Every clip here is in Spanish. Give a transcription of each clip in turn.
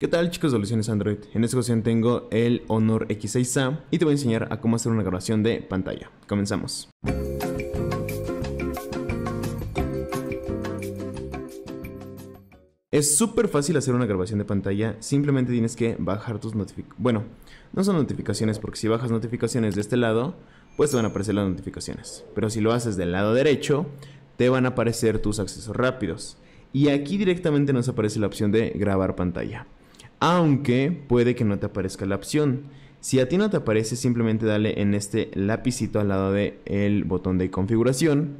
¿Qué tal chicos de Soluciones Android? En esta ocasión tengo el Honor X6A y te voy a enseñar a cómo hacer una grabación de pantalla. Comenzamos. Es súper fácil hacer una grabación de pantalla, simplemente tienes que bajar tus notificaciones. Bueno, no son notificaciones porque si bajas notificaciones de este lado, pues te van a aparecer las notificaciones. Pero si lo haces del lado derecho, te van a aparecer tus accesos rápidos. Y aquí directamente nos aparece la opción de grabar pantalla aunque puede que no te aparezca la opción. Si a ti no te aparece, simplemente dale en este lapicito al lado del el botón de configuración.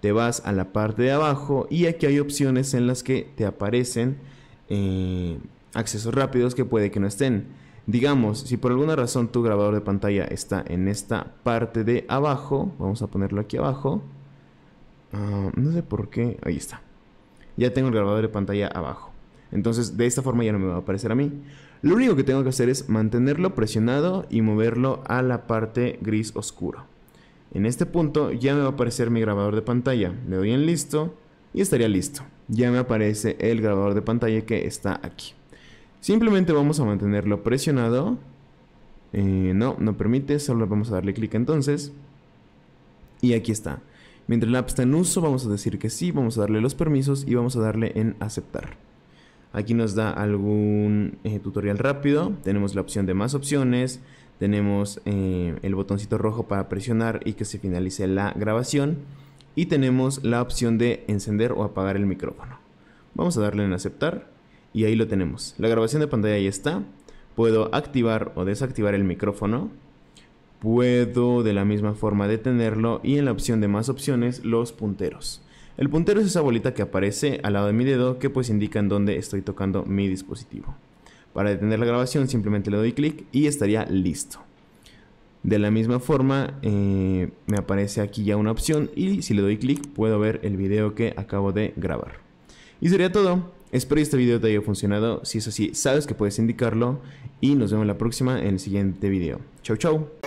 Te vas a la parte de abajo y aquí hay opciones en las que te aparecen eh, accesos rápidos que puede que no estén. Digamos, si por alguna razón tu grabador de pantalla está en esta parte de abajo, vamos a ponerlo aquí abajo. Ah, no sé por qué, ahí está. Ya tengo el grabador de pantalla abajo. Entonces, de esta forma ya no me va a aparecer a mí. Lo único que tengo que hacer es mantenerlo presionado y moverlo a la parte gris oscuro. En este punto ya me va a aparecer mi grabador de pantalla. Le doy en listo y estaría listo. Ya me aparece el grabador de pantalla que está aquí. Simplemente vamos a mantenerlo presionado. Eh, no, no permite, solo vamos a darle clic entonces. Y aquí está. Mientras el app está en uso, vamos a decir que sí, vamos a darle los permisos y vamos a darle en aceptar. Aquí nos da algún eh, tutorial rápido. Tenemos la opción de más opciones. Tenemos eh, el botoncito rojo para presionar y que se finalice la grabación. Y tenemos la opción de encender o apagar el micrófono. Vamos a darle en aceptar. Y ahí lo tenemos. La grabación de pantalla ya está. Puedo activar o desactivar el micrófono. Puedo de la misma forma detenerlo. Y en la opción de más opciones los punteros. El puntero es esa bolita que aparece al lado de mi dedo que pues indica en dónde estoy tocando mi dispositivo. Para detener la grabación simplemente le doy clic y estaría listo. De la misma forma eh, me aparece aquí ya una opción y si le doy clic puedo ver el video que acabo de grabar. Y sería todo. Espero este video te haya funcionado. Si es así, sabes que puedes indicarlo. Y nos vemos la próxima en el siguiente video. Chau, chau.